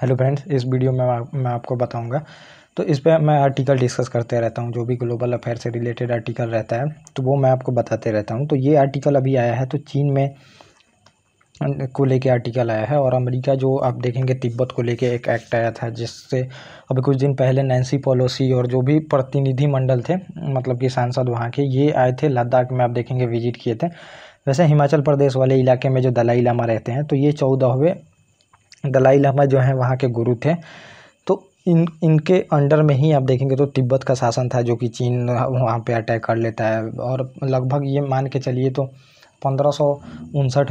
hello friends इस video में मैं आपको बताऊंगा तो इस पर मैं आर्टिकल डिस्कस करते रहता हूँ जो भी ग्लोबल अफेयर से रिलेटेड आर्टिकल रहता है तो वो मैं आपको बताते रहता हूँ तो ये आर्टिकल अभी आया है तो चीन में को लेके आर्टिकल आया है और अमेरिका जो आप देखेंगे तिब्बत को लेके एक एक्ट आया था जिससे अभी कुछ दिन पहले नैन्सी पॉलोसी और जो भी प्रतिनिधि मंडल थे मतलब कि सांसद वहाँ के ये आए थे लद्दाख में आप देखेंगे विजिट किए थे वैसे हिमाचल प्रदेश वाले इलाके में जो दलाई लामा रहते हैं तो ये चौदहवें दलाई लामा जो हैं वहाँ के गुरु थे तो इन इनके अंडर में ही आप देखेंगे तो तिब्बत का शासन था जो कि चीन वहाँ पे अटैक कर लेता है और लगभग ये मान के चलिए तो पंद्रह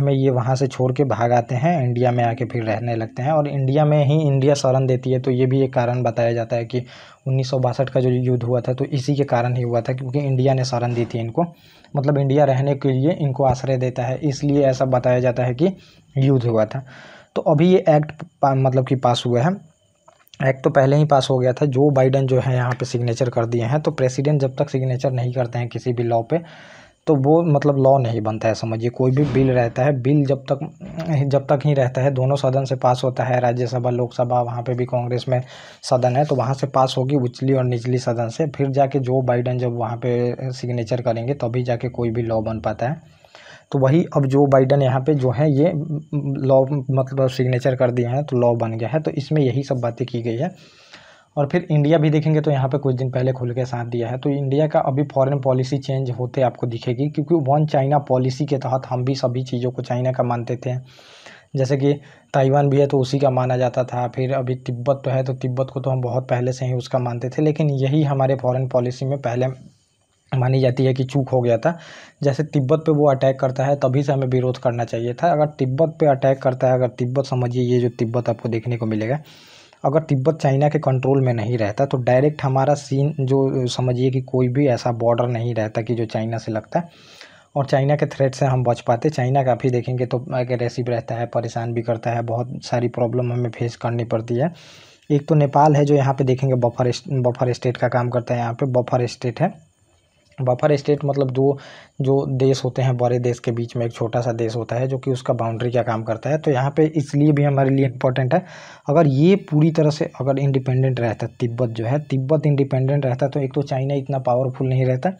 में ये वहाँ से छोड़ के भाग आते हैं इंडिया में आके फिर रहने लगते हैं और इंडिया में ही इंडिया शरण देती है तो ये भी एक कारण बताया जाता है कि उन्नीस का जो युद्ध हुआ था तो इसी के कारण ही हुआ था क्योंकि इंडिया ने शरण दी थी इनको मतलब इंडिया रहने के लिए इनको आश्रय देता है इसलिए ऐसा बताया जाता है कि युद्ध हुआ था तो अभी ये एक्ट मतलब कि पास हुआ है एक्ट तो पहले ही पास हो गया था जो बाइडन जो है यहाँ पे सिग्नेचर कर दिए हैं तो प्रेसिडेंट जब तक सिग्नेचर नहीं करते हैं किसी भी लॉ पे तो वो मतलब लॉ नहीं बनता है समझिए कोई भी बिल रहता है बिल जब तक जब तक ही रहता है दोनों सदन से पास होता है राज्यसभा लोकसभा वहाँ पे भी कांग्रेस में सदन है तो वहाँ से पास होगी उचली और निचली सदन से फिर जाके जो बाइडन जब वहाँ पे सिग्नेचर करेंगे तभी तो जाके कोई भी लॉ बन पाता है तो वही अब जो बाइडन यहाँ पे जो है ये लॉ मतलब सिग्नेचर कर दिए हैं तो लॉ बन गया है तो इसमें यही सब बातें की गई है और फिर इंडिया भी देखेंगे तो यहाँ पे कुछ दिन पहले खुल के साथ दिया है तो इंडिया का अभी फॉरेन पॉलिसी चेंज होते आपको दिखेगी क्योंकि वन चाइना पॉलिसी के तहत हम भी सभी चीज़ों को चाइना का मानते थे जैसे कि ताइवान भी है तो उसी का माना जाता था फिर अभी तिब्बत तो है तो तिब्बत को तो हम बहुत पहले से ही उसका मानते थे लेकिन यही हमारे फॉरेन पॉलिसी में पहले मानी जाती है कि चूक हो गया था जैसे तिब्बत पे वो अटैक करता है तभी से हमें विरोध करना चाहिए था अगर तिब्बत पे अटैक करता है अगर तिब्बत समझिए ये जो तिब्बत आपको देखने को मिलेगा अगर तिब्बत चाइना के कंट्रोल में नहीं रहता तो डायरेक्ट हमारा सीन जो समझिए कि कोई भी ऐसा बॉर्डर नहीं रहता कि जो चाइना से लगता है और चाइना के थ्रेट से हम बच पाते चाइना काफ़ी देखेंगे तो एग्रेसिव रहता है परेशान भी करता है बहुत सारी प्रॉब्लम हमें फेस करनी पड़ती है एक तो नेपाल है जो यहाँ पे देखेंगे बफर बफर स्टेट का काम करता है यहाँ पे बफर स्टेट है बफर स्टेट मतलब दो जो देश होते हैं बड़े देश के बीच में एक छोटा सा देश होता है जो कि उसका बाउंड्री का काम करता है तो यहाँ पे इसलिए भी हमारे लिए इम्पोर्टेंट है अगर ये पूरी तरह से अगर इंडिपेंडेंट रहता तिब्बत जो है तिब्बत इंडिपेंडेंट रहता तो एक तो चाइना इतना पावरफुल नहीं रहता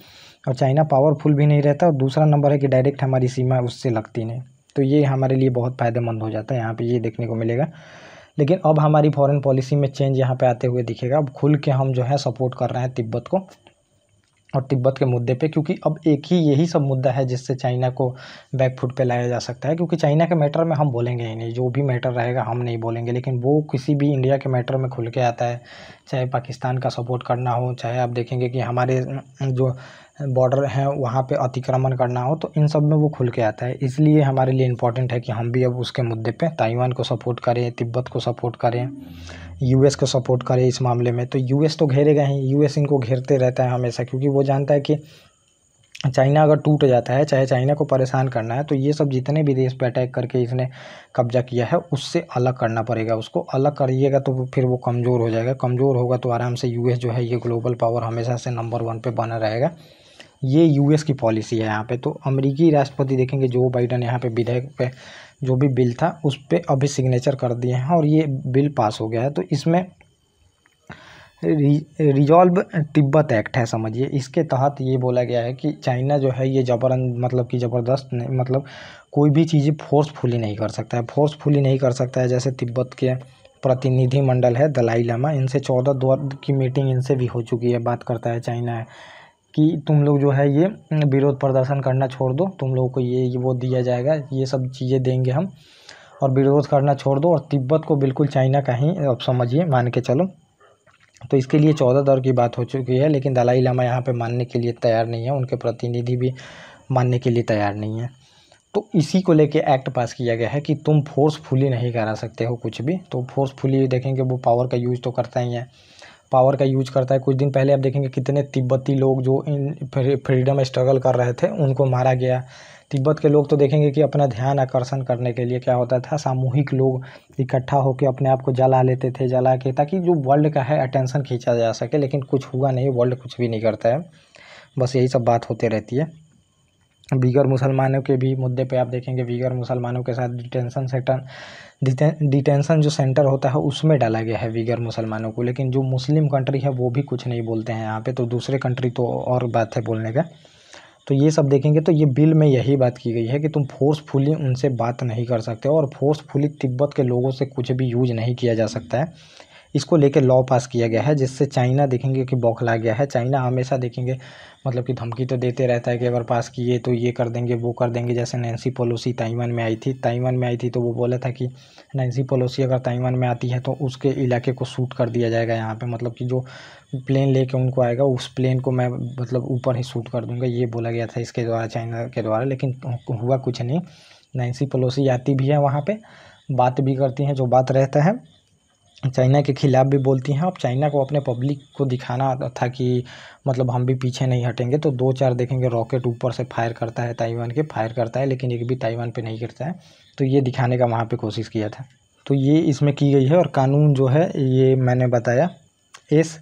और चाइना पावरफुल भी नहीं रहता और दूसरा नंबर है कि डायरेक्ट हमारी सीमा उससे लगती नहीं तो ये हमारे लिए बहुत फ़ायदेमंद हो जाता है यहाँ पर ये देखने को मिलेगा लेकिन अब हमारी फॉरेन पॉलिसी में चेंज यहाँ पे आते हुए दिखेगा अब खुल के हम जो है सपोर्ट कर रहे हैं तिब्बत को और तिब्बत के मुद्दे पे क्योंकि अब एक ही यही सब मुद्दा है जिससे चाइना को बैकफुट पे लाया जा सकता है क्योंकि चाइना के मैटर में हम बोलेंगे ही नहीं जो भी मैटर रहेगा हम नहीं बोलेंगे लेकिन वो किसी भी इंडिया के मैटर में खुल के आता है चाहे पाकिस्तान का सपोर्ट करना हो चाहे आप देखेंगे कि हमारे जो बॉर्डर हैं वहाँ पे अतिक्रमण करना हो तो इन सब में वो खुल के आता है इसलिए हमारे लिए इम्पोर्टेंट है कि हम भी अब उसके मुद्दे पे ताइवान को सपोर्ट करें तिब्बत को सपोर्ट करें यूएस को सपोर्ट करें इस मामले में तो यूएस तो घेरे गए हैं यूएस इनको घेरते रहता है हमेशा क्योंकि वो जानता है कि चाइना अगर टूट जाता है चाहे चाइना को परेशान करना है तो ये सब जितने भी देश पर अटैक करके इसने कब्जा किया है उससे अलग करना पड़ेगा उसको अलग करिएगा तो फिर वो कमज़ोर हो जाएगा कमज़ोर होगा तो आराम से यूएस जो है ये ग्लोबल पावर हमेशा से नंबर वन पे बना रहेगा ये यूएस की पॉलिसी है यहाँ पे तो अमेरिकी राष्ट्रपति देखेंगे जो बाइडन यहाँ पे विधेयक पे जो भी बिल था उस पर अभी सिग्नेचर कर दिए हैं और ये बिल पास हो गया है तो इसमें रिजॉल्व तिब्बत एक्ट है समझिए इसके तहत ये बोला गया है कि चाइना जो है ये जबरन मतलब कि ज़बरदस्त मतलब कोई भी चीज़ें फोर्सफुली नहीं कर सकता है फोर्सफुली नहीं कर सकता है जैसे तिब्बत के प्रतिनिधिमंडल है दलाई लामा इनसे चौदह दौर की मीटिंग इनसे भी हो चुकी है बात करता है चाइना है कि तुम लोग जो है ये विरोध प्रदर्शन करना छोड़ दो तुम लोगों को ये वो दिया जाएगा ये सब चीज़ें देंगे हम और विरोध करना छोड़ दो और तिब्बत को बिल्कुल चाइना का ही अब समझिए मान के चलो तो इसके लिए चौदह दौर की बात हो चुकी है लेकिन दलाई लामा यहाँ पे मानने के लिए तैयार नहीं है उनके प्रतिनिधि भी मानने के लिए तैयार नहीं है तो इसी को लेके एक्ट पास किया गया है कि तुम फोर्सफुली नहीं करा सकते हो कुछ भी तो फोर्सफुली देखेंगे वो पावर का यूज़ तो करता ही है पावर का यूज करता है कुछ दिन पहले आप देखेंगे कितने तिब्बती लोग जो इन फ्रीडम स्ट्रगल कर रहे थे उनको मारा गया तिब्बत के लोग तो देखेंगे कि अपना ध्यान आकर्षण करने के लिए क्या होता था सामूहिक लोग इकट्ठा होकर अपने आप को जला लेते थे जला के ताकि जो वर्ल्ड का है अटेंशन खींचा जा सके लेकिन कुछ हुआ नहीं वर्ल्ड कुछ भी नहीं करता है बस यही सब बात होते रहती है बीगर मुसलमानों के भी मुद्दे पे आप देखेंगे बीगर मुसलमानों के साथ डिटेंसन सेंटर डिटेंसन जो सेंटर होता है उसमें डाला गया है बीगर मुसलमानों को लेकिन जो मुस्लिम कंट्री है वो भी कुछ नहीं बोलते हैं यहाँ पे तो दूसरे कंट्री तो और बात है बोलने का तो ये सब देखेंगे तो ये बिल में यही बात की गई है कि तुम फोर्सफुली उनसे बात नहीं कर सकते और फोर्सफुली तिब्बत के लोगों से कुछ भी यूज नहीं किया जा सकता है इसको लेकर लॉ पास किया गया है जिससे चाइना देखेंगे कि बौखला गया है चाइना हमेशा देखेंगे मतलब कि धमकी तो देते रहता है कि अगर पास किए तो ये कर देंगे वो कर देंगे जैसे नैन्सी पोलोसी ताइवान में आई थी ताइवान में आई थी तो वो बोला था कि नैन्सी पोलोसी अगर ताइवान में आती है तो उसके इलाके को सूट कर दिया जाएगा यहाँ पर मतलब कि जो प्लेन लेके उनको आएगा उस प्लेन को मैं मतलब ऊपर ही सूट कर दूंगा ये बोला गया था इसके द्वारा चाइना के द्वारा लेकिन हुआ कुछ नहीं नैन्सी पलोसी आती भी है वहाँ पर बात भी करती हैं जो बात रहता है चाइना के खिलाफ़ भी बोलती हैं और चाइना को अपने पब्लिक को दिखाना था कि मतलब हम भी पीछे नहीं हटेंगे तो दो चार देखेंगे रॉकेट ऊपर से फायर करता है ताइवान के फायर करता है लेकिन एक भी ताइवान पे नहीं करता है तो ये दिखाने का वहाँ पे कोशिश किया था तो ये इसमें की गई है और कानून जो है ये मैंने बताया एस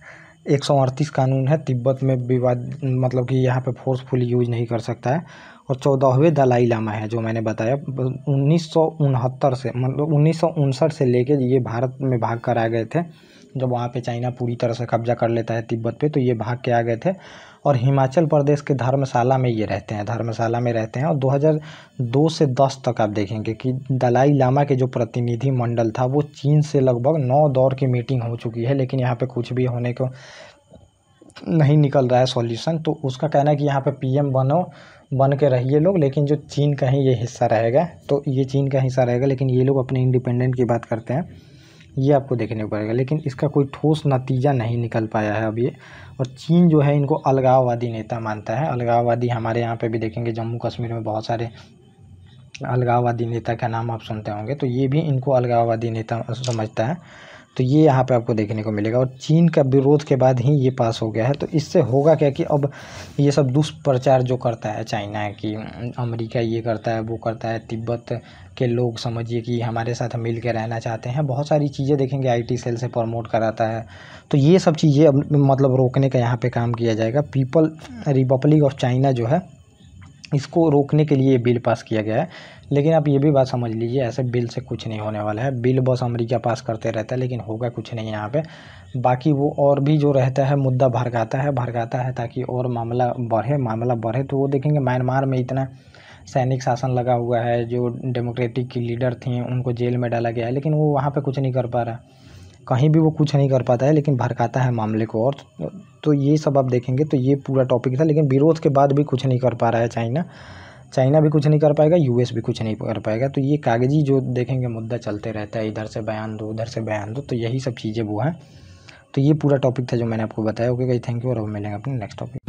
एक सौ अड़तीस कानून है तिब्बत में विवाद मतलब कि यहाँ पे फोर्सफुली यूज़ नहीं कर सकता है और चौदहवें दलाई लामा है जो मैंने बताया उन्नीस सौ उनहत्तर से मतलब उन्नीस सौ उनसठ से लेके ये भारत में भाग कर आ गए थे जब वहाँ पे चाइना पूरी तरह से कब्जा कर लेता है तिब्बत पे तो ये भाग के आ गए थे और हिमाचल प्रदेश के धर्मशाला में ये रहते हैं धर्मशाला में रहते हैं और 2002 से 10 तक आप देखेंगे कि दलाई लामा के जो प्रतिनिधि मंडल था वो चीन से लगभग नौ दौर की मीटिंग हो चुकी है लेकिन यहाँ पर कुछ भी होने को नहीं निकल रहा है सॉल्यूशन तो उसका कहना है कि यहाँ पे पीएम बनो बन के रहिए लोग लेकिन जो चीन का ही ये हिस्सा रहेगा तो ये चीन का हिस्सा रहेगा लेकिन ये लोग अपने इंडिपेंडेंट की बात करते हैं ये आपको देखने को पड़ेगा लेकिन इसका कोई ठोस नतीजा नहीं निकल पाया है अब ये और चीन जो है इनको अलगाववादी नेता मानता है अलगाववादी हमारे यहाँ पे भी देखेंगे जम्मू कश्मीर में बहुत सारे अलगाववादी नेता का नाम आप सुनते होंगे तो ये भी इनको अलगाववादी नेता समझता है तो ये यहाँ पे आपको देखने को मिलेगा और चीन का विरोध के बाद ही ये पास हो गया है तो इससे होगा क्या कि अब ये सब दुष्प्रचार जो करता है चाइना कि अमेरिका ये करता है वो करता है तिब्बत के लोग समझिए कि हमारे साथ मिल के रहना चाहते हैं बहुत सारी चीज़ें देखेंगे आईटी सेल से प्रमोट कराता है तो ये सब चीज़ें अब मतलब रोकने का यहाँ पे काम किया जाएगा पीपल रिपब्लिक ऑफ चाइना जो है इसको रोकने के लिए ये बिल पास किया गया है लेकिन आप ये भी बात समझ लीजिए ऐसे बिल से कुछ नहीं होने वाला है बिल बस अमेरिका पास करते रहता है लेकिन होगा कुछ नहीं यहाँ पे बाकी वो और भी जो रहता है मुद्दा भड़काता है भड़काता है ताकि और मामला बढ़े मामला बढ़े तो वो देखेंगे म्यांमार में इतना सैनिक शासन लगा हुआ है जो डेमोक्रेटिक की लीडर थी उनको जेल में डाला गया है लेकिन वो वहाँ पर कुछ नहीं कर पा रहा कहीं भी वो कुछ नहीं कर पाता है लेकिन भड़काता है मामले को और तो ये सब आप देखेंगे तो ये पूरा टॉपिक था लेकिन विरोध के बाद भी कुछ नहीं कर पा रहा है चाइना चाइना भी कुछ नहीं कर पाएगा यूएस भी कुछ नहीं कर पाएगा तो ये कागजी जो देखेंगे मुद्दा चलते रहता है इधर से बयान दो उधर से बयान दो तो यही सब चीज़ें वो हैं तो ये पूरा टॉपिक था जो मैंने आपको बताया ओके गई थैंक यू और अब मिलेंगे अपने नेक्स्ट टॉपिक